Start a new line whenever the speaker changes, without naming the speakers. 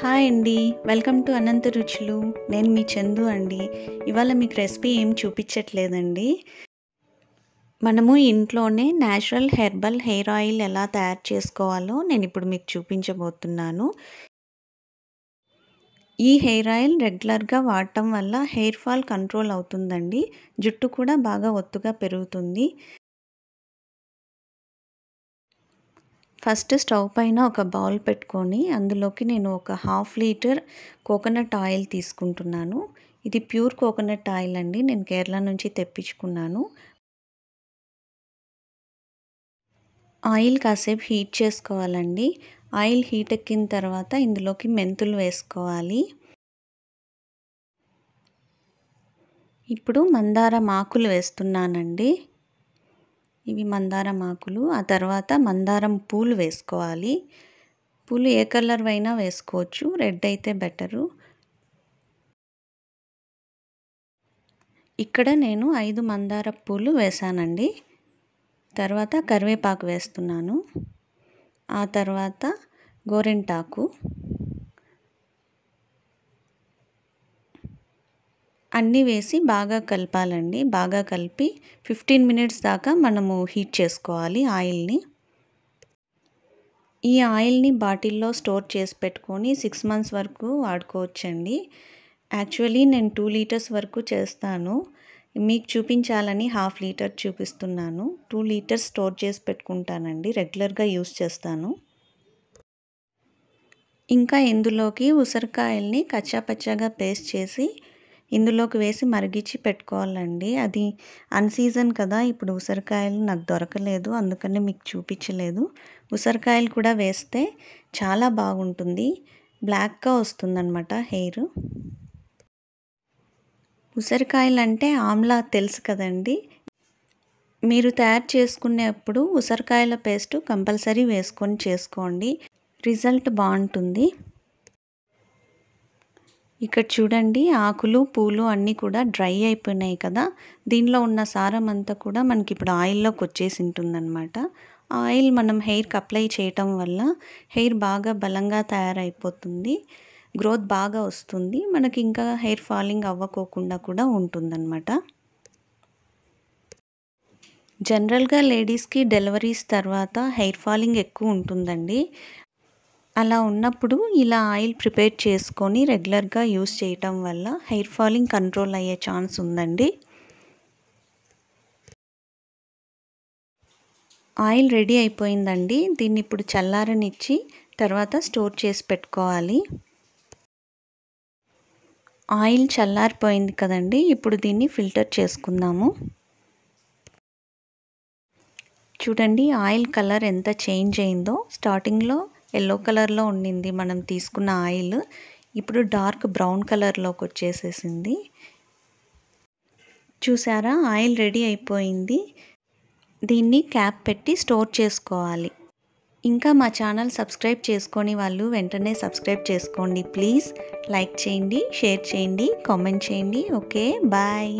hi అండి welcome to అనంత రుచులు నేను మీ చందు అండి ఇవాళ మీకు రెసిపీ ఏం చూపించట్లేదండి మనము ఇంట్లోనే న్యాచురల్ హెర్బల్ హెయిర్ ఆయిల్ ఎలా తయారు చేసుకోవాలో నేను ఇప్పుడు మీకు చూపించబోతున్నాను ఈ హెయిర్ ఆయిల్ రెగ్యులర్గా వాడటం వల్ల హెయిర్ ఫాల్ కంట్రోల్ అవుతుందండి జుట్టు కూడా బాగా ఒత్తుగా పెరుగుతుంది ఫస్ట్ స్టవ్ పైన ఒక బౌల్ పెట్టుకొని అందులోకి నేను ఒక హాఫ్ లీటర్ కోకోనట్ ఆయిల్ తీసుకుంటున్నాను ఇది ప్యూర్ కోకోనట్ ఆయిల్ అండి నేను కేరళ నుంచి తెప్పించుకున్నాను ఆయిల్ కాసేపు హీట్ చేసుకోవాలండి ఆయిల్ హీట్ ఎక్కిన తర్వాత ఇందులోకి మెంతులు వేసుకోవాలి ఇప్పుడు మందారం ఆకులు వేస్తున్నానండి ఇవి మందారం ఆకులు ఆ తర్వాత మందారం పూలు వేసుకోవాలి పూలు ఏ కలర్ అయినా వేసుకోవచ్చు రెడ్ అయితే బెటరు ఇక్కడ నేను ఐదు మందార పూలు వేసానండి తర్వాత కరివేపాకు వేస్తున్నాను ఆ తర్వాత గోరింటాకు అన్నీ వేసి బాగా కలపాలండి బాగా కలిపి ఫిఫ్టీన్ మినిట్స్ దాకా మనము హీట్ చేసుకోవాలి ఆయిల్ని ఈ ఆయిల్ని బాటిల్లో స్టోర్ చేసి పెట్టుకొని సిక్స్ మంత్స్ వరకు వాడుకోవచ్చండి యాక్చువల్లీ నేను టూ లీటర్స్ వరకు చేస్తాను మీకు చూపించాలని హాఫ్ లీటర్ చూపిస్తున్నాను టూ లీటర్స్ స్టోర్ చేసి పెట్టుకుంటానండి రెగ్యులర్గా యూస్ చేస్తాను ఇంకా ఇందులోకి ఉసిరికాయల్ని కచ్చాపచ్చాగా పేస్ట్ చేసి ఇందులోకి వేసి మరిగించి పెట్టుకోవాలండి అది అన్సీజన్ కదా ఇప్పుడు ఉసిరికాయలు నాకు దొరకలేదు అందుకనే మీకు చూపించలేదు ఉసిరికాయలు కూడా వేస్తే చాలా బాగుంటుంది బ్లాక్గా వస్తుందన్నమాట హెయిర్ ఉసిరికాయలు అంటే ఆమ్లా తెలుసు కదండి మీరు తయారు చేసుకునేప్పుడు ఉసిరికాయల పేస్టు కంపల్సరీ వేసుకొని చేసుకోండి రిజల్ట్ బాగుంటుంది ఇక్కడ చూడండి ఆకులు పూలు అన్నీ కూడా డ్రై అయిపోయినాయి కదా దీనిలో ఉన్న సారం అంతా కూడా మనకి ఇప్పుడు ఆయిల్లోకి వచ్చేసి ఉంటుందన్నమాట ఆయిల్ మనం హెయిర్కి అప్లై చేయటం వల్ల హెయిర్ బాగా బలంగా తయారైపోతుంది గ్రోత్ బాగా వస్తుంది మనకి ఇంకా హెయిర్ ఫాలింగ్ అవ్వకోకుండా కూడా ఉంటుందన్నమాట జనరల్గా లేడీస్కి డెలివరీస్ తర్వాత హెయిర్ ఫాలింగ్ ఎక్కువ ఉంటుందండి అలా ఉన్నప్పుడు ఇలా ఆయిల్ ప్రిపేర్ చేసుకొని రెగ్యులర్గా యూస్ చేయటం వల్ల హెయిర్ ఫాలింగ్ కంట్రోల్ అయ్యే ఛాన్స్ ఉందండి ఆయిల్ రెడీ అయిపోయిందండి దీన్ని ఇప్పుడు చల్లారనిచ్చి తర్వాత స్టోర్ చేసి పెట్టుకోవాలి ఆయిల్ చల్లారిపోయింది కదండి ఇప్పుడు దీన్ని ఫిల్టర్ చేసుకుందాము చూడండి ఆయిల్ కలర్ ఎంత చేంజ్ అయిందో స్టార్టింగ్లో ఎల్లో కలర్లో ఉండింది మనం తీసుకున్న ఆయిల్ ఇప్పుడు డార్క్ బ్రౌన్ కలర్లోకి వచ్చేసేసింది చూసారా ఆయిల్ రెడీ అయిపోయింది దీన్ని క్యాప్ పెట్టి స్టోర్ చేసుకోవాలి ఇంకా మా ఛానల్ సబ్స్క్రైబ్ చేసుకొని వాళ్ళు వెంటనే సబ్స్క్రైబ్ చేసుకోండి ప్లీజ్ లైక్ చేయండి షేర్ చేయండి కామెంట్ చేయండి ఓకే బాయ్